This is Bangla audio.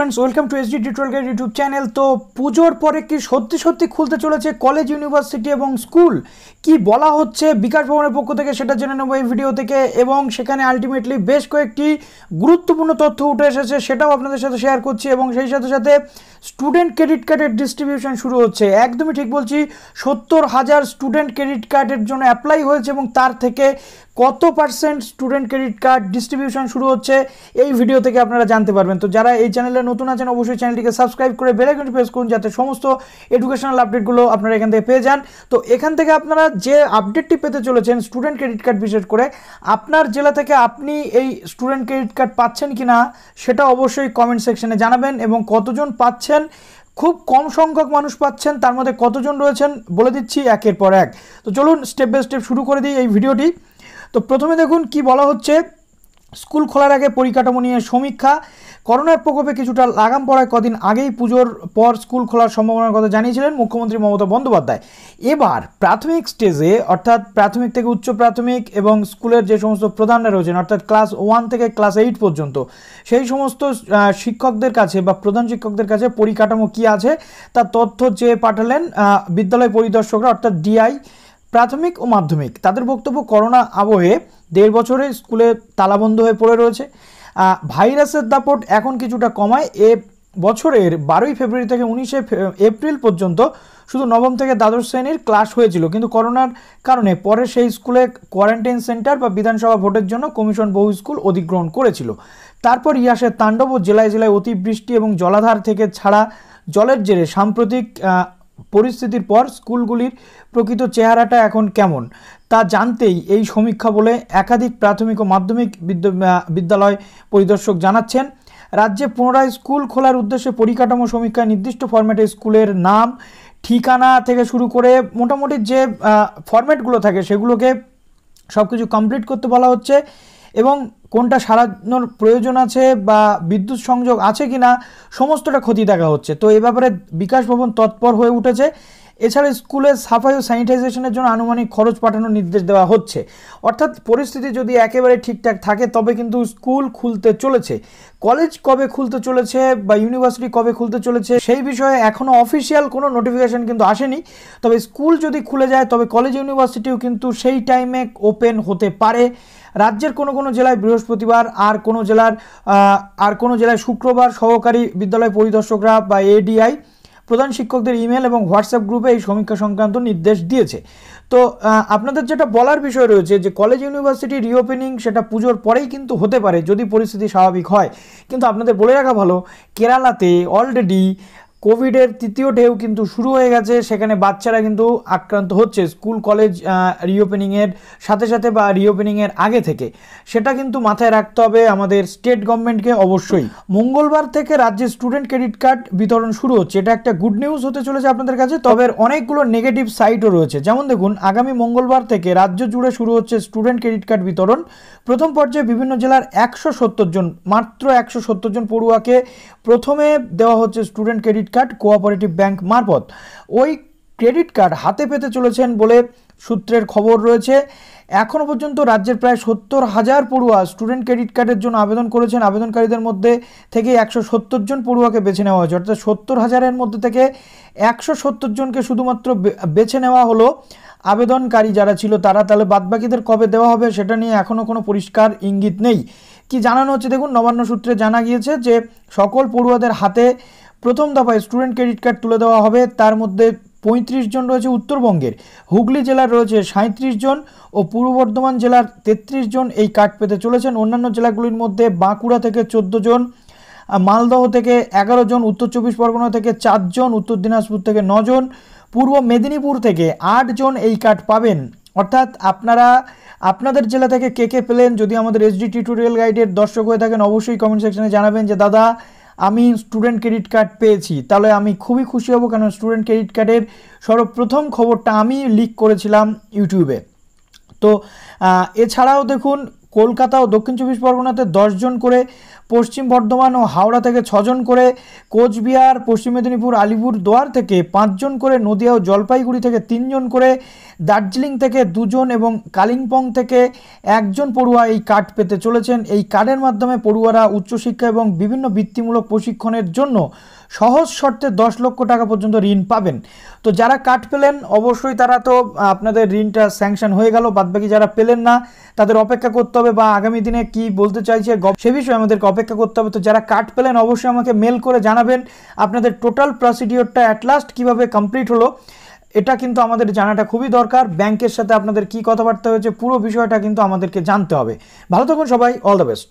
friends welcome to SD tutorial YouTube channel তো পুজোর পরে কি সত্যি সত্যি খুলতে চলেছে কলেজ ইউনিভার্সিটি এবং স্কুল কি বলা হচ্ছে বিকাশ ভবনের পক্ষ থেকে সেটা জেনে নেবো এই ভিডিও থেকে এবং সেখানে আলটিমেটলি বেশ কয়েকটি গুরুত্বপূর্ণ তথ্য উঠে এসেছে সেটাও আপনাদের সাথে শেয়ার করছি এবং সেই সাথে সাথে স্টুডেন্ট ক্রেডিট কার্ডের ডিস্ট্রিবিউশন শুরু হচ্ছে একদমই ঠিক বলছি সত্তর হাজার স্টুডেন্ট ক্রেডিট কার্ডের জন্য অ্যাপ্লাই হয়েছে এবং তার থেকে কত percent student credit card distribution শুরু হচ্ছে এই ভিডিও থেকে আপনারা জানতে পারবেন তো যারা এই চ্যানেলে নতুন আছেন অবশ্যই চ্যানেলটিকে সাবস্ক্রাইব করে বেলাইকনটি প্রেস করুন যাতে সমস্ত এডুকেশনাল আপডেটগুলো আপনারা এখান থেকে পেয়ে যান তো এখান থেকে আপনারা যে আপডেটটি পেতে চলেছেন স্টুডেন্ট ক্রেডিট কার্ড বিশেষ করে আপনার জেলা থেকে আপনি এই স্টুডেন্ট ক্রেডিট কার্ড পাচ্ছেন কি না সেটা অবশ্যই কমেন্ট সেকশনে জানাবেন এবং কতজন পাচ্ছেন খুব কম সংখ্যক মানুষ পাচ্ছেন তার মধ্যে কতজন রয়েছেন বলে দিচ্ছি একের পর এক তো চলুন স্টেপ বাই স্টেপ শুরু করে দিই এই ভিডিওটি তো প্রথমে দেখুন কি বলা হচ্ছে স্কুল খোলার আগে পরিকাঠামো নিয়ে সমীক্ষা করোনার প্রকোপে কিছুটা লাগাম পড়ায় কদিন আগেই পুজোর পর স্কুল খোলার সম্ভাবনার কথা জানিয়েছিলেন মুখ্যমন্ত্রী মমতা বন্দ্যোপাধ্যায় এবার প্রাথমিক স্টেজে অর্থাৎ প্রাথমিক থেকে উচ্চ প্রাথমিক এবং স্কুলের যে সমস্ত প্রধানরা রয়েছেন অর্থাৎ ক্লাস ওয়ান থেকে ক্লাস এইট পর্যন্ত সেই সমস্ত শিক্ষকদের কাছে বা প্রধান শিক্ষকদের কাছে পরিকাঠামো কি আছে তার তথ্য চেয়ে পাঠালেন বিদ্যালয় পরিদর্শকরা অর্থাৎ ডিআই প্রাথমিক ও মাধ্যমিক তাদের বক্তব্য করোনা আবহে দেড় বছরে স্কুলে তালাবন্ধ হয়ে পড়ে রয়েছে ভাইরাসের দাপট এখন কিছুটা কমায় এ বছরের বারোই ফেব্রুয়ারি থেকে উনিশে এপ্রিল পর্যন্ত শুধু নবম থেকে দ্বাদশ শ্রেণীর ক্লাস হয়েছিল কিন্তু করোনার কারণে পরে সেই স্কুলে কোয়ারেন্টাইন সেন্টার বা বিধানসভা ভোটের জন্য কমিশন বহু স্কুল অধিগ্রহণ করেছিল তারপর ইয়াসে তাণ্ডব ও জেলায় জেলায় অতিবৃষ্টি এবং জলাধার থেকে ছাড়া জলের জেরে সাম্প্রতিক পরিস্থিতির পর স্কুলগুলির প্রকৃত চেহারাটা এখন কেমন তা জানতেই এই সমীক্ষা বলে একাধিক প্রাথমিক ও মাধ্যমিক বিদ্যালয় পরিদর্শক জানাচ্ছেন রাজ্যে পুনরায় স্কুল খোলার উদ্দেশ্যে পরিকাঠামো সমীক্ষায় নির্দিষ্ট ফরম্যাটে স্কুলের নাম ঠিকানা থেকে শুরু করে মোটামুটি যে ফরম্যাটগুলো থাকে সেগুলোকে সব কিছু কমপ্লিট করতে বলা হচ্ছে এবং কোনটা সারানোর প্রয়োজন আছে বা বিদ্যুৎ সংযোগ আছে কি না সমস্তটা ক্ষতি দেখা হচ্ছে তো এ ব্যাপারে বিকাশ ভবন তৎপর হয়ে উঠেছে এছাড়া স্কুলে সাফাই ও স্যানিটাইজেশনের জন্য আনুমানিক খরচ পাঠানোর নির্দেশ দেওয়া হচ্ছে অর্থাৎ পরিস্থিতি যদি একেবারে ঠিকঠাক থাকে তবে কিন্তু স্কুল খুলতে চলেছে কলেজ কবে খুলতে চলেছে বা ইউনিভার্সিটি কবে খুলতে চলেছে সেই বিষয়ে এখনও অফিসিয়াল কোনো নোটিফিকেশান কিন্তু আসেনি তবে স্কুল যদি খুলে যায় তবে কলেজ ইউনিভার্সিটিও কিন্তু সেই টাইমে ওপেন হতে পারে রাজ্যের কোনো কোনো জেলায় বৃহস্পতিবার আর কোনো জেলার আর কোনো জেলায় শুক্রবার সহকারী বিদ্যালয় পরিদর্শকরা বা এডিআই প্রধান শিক্ষকদের ইমেল এবং হোয়াটসঅ্যাপ গ্রুপে এই সমীক্ষা সংক্রান্ত নির্দেশ দিয়েছে তো আপনাদের যেটা বলার বিষয় রয়েছে যে কলেজ ইউনিভার্সিটি রিওপেনিং সেটা পুজোর পরেই কিন্তু হতে পারে যদি পরিস্থিতি স্বাভাবিক হয় কিন্তু আপনাদের বলে রাখা ভালো কেরালাতে অলরেডি কোভিডের তৃতীয় ঢেউ কিন্তু শুরু হয়ে গেছে সেখানে বাচ্চারা কিন্তু আক্রান্ত হচ্ছে স্কুল কলেজ রিওপেনিংয়ের সাথে সাথে বা রিওপেনিংয়ের আগে থেকে সেটা কিন্তু মাথায় রাখতে হবে আমাদের স্টেট গভর্নমেন্টকে অবশ্যই মঙ্গলবার থেকে রাজ্যে স্টুডেন্ট ক্রেডিট কার্ড বিতরণ শুরু হচ্ছে এটা একটা গুড নিউজ হতে চলেছে আপনাদের কাছে তবে অনেকগুলো নেগেটিভ সাইটও রয়েছে যেমন দেখুন আগামী মঙ্গলবার থেকে রাজ্য জুড়ে শুরু হচ্ছে স্টুডেন্ট ক্রেডিট কার্ড বিতরণ প্রথম পর্যায়ে বিভিন্ন জেলার একশো জন মাত্র একশো জন পড়ুয়াকে প্রথমে দেওয়া হচ্ছে student credit card cooperative bank মারফত ওই ক্রেডিট কার্ড হাতে পেতে চলেছেন বলে সূত্রের খবর রয়েছে এখনও পর্যন্ত রাজ্যের প্রায় সত্তর হাজার পড়ুয়া স্টুডেন্ট ক্রেডিট কার্ডের জন্য আবেদন করেছেন আবেদনকারীদের মধ্যে থেকে একশো সত্তর জন পড়ুয়াকে বেছে নেওয়া হয়েছে অর্থাৎ সত্তর হাজারের মধ্যে থেকে একশো সত্তর জনকে শুধুমাত্র বেছে নেওয়া হলো আবেদনকারী যারা ছিল তারা তাহলে বাদবাকিদের কবে দেওয়া হবে সেটা নিয়ে এখনও কোনো পরিষ্কার ইঙ্গিত নেই কি জানানো হচ্ছে দেখুন নবান্ন সূত্রে জানা গিয়েছে যে সকল পড়ুয়াদের হাতে প্রথম দফায় স্টুডেন্ট ক্রেডিট কার্ড তুলে দেওয়া হবে তার মধ্যে পঁয়ত্রিশ জন রয়েছে উত্তরবঙ্গের হুগলি জেলার রয়েছে সাঁত্রিশ জন ও পূর্ব বর্ধমান জেলার তেত্রিশ জন এই কার্ড পেতে চলেছেন অন্যান্য জেলাগুলির মধ্যে বাঁকুড়া থেকে চোদ্দো জন মালদহ থেকে এগারো জন উত্তর চব্বিশ পরগনা থেকে চারজন উত্তর দিনাজপুর থেকে নজন পূর্ব মেদিনীপুর থেকে আটজন এই কার্ড পাবেন অর্থাৎ আপনারা আপনাদের জেলা থেকে কে কে পেলেন যদি আমাদের এসডি টিউটোরিয়াল গাইডের দর্শক হয়ে থাকেন অবশ্যই কমেন্ট সেকশনে জানাবেন যে দাদা আমি স্টুডেন্ট ক্রেডিট কার্ড পেয়েছি তাহলে আমি খুবই খুশি হব কারণ স্টুডেন্ট ক্রেডিট কার্ডের সর্বপ্রথম খবরটা আমি লিক করেছিলাম ইউটিউবে তো এছাড়াও দেখুন কলকাতা ও দক্ষিণ চব্বিশ পরগনাতে দশজন করে পশ্চিম বর্ধমান ও হাওড়া থেকে ছজন করে কোচবিহার পশ্চিম মেদিনীপুর আলিপুর দোয়ার থেকে পাঁচজন করে নদিয়া ও জলপাইগুড়ি থেকে তিনজন করে দার্জিলিং থেকে দুজন এবং কালিম্পং থেকে একজন পড়ুয়া এই কার্ড পেতে চলেছেন এই কার্ডের মাধ্যমে পড়ুয়ারা উচ্চশিক্ষা এবং বিভিন্ন বৃত্তিমূলক প্রশিক্ষণের জন্য সহজ শর্তে দশ লক্ষ টাকা পর্যন্ত ঋণ পাবেন তো যারা কাঠ পেলেন অবশ্যই তারা তো আপনাদের ঋণটা স্যাংশন হয়ে গেল বাদবাকি যারা পেলেন না তাদের অপেক্ষা করতে হবে বা আগামী দিনে কি বলতে চাইছে সে বিষয়ে আমাদেরকে অপেক্ষা করতে হবে তো যারা কাঠ পেলেন অবশ্যই আমাকে মেল করে জানাবেন আপনাদের টোটাল প্রসিডিওরটা অ্যাট লাস্ট কীভাবে কমপ্লিট হলো এটা কিন্তু আমাদের জানাটা খুবই দরকার ব্যাংকের সাথে আপনাদের কি কথাবার্তা হয়েছে পুরো বিষয়টা কিন্তু আমাদেরকে জানতে হবে ভালো থাকুন সবাই অল দ্য বেস্ট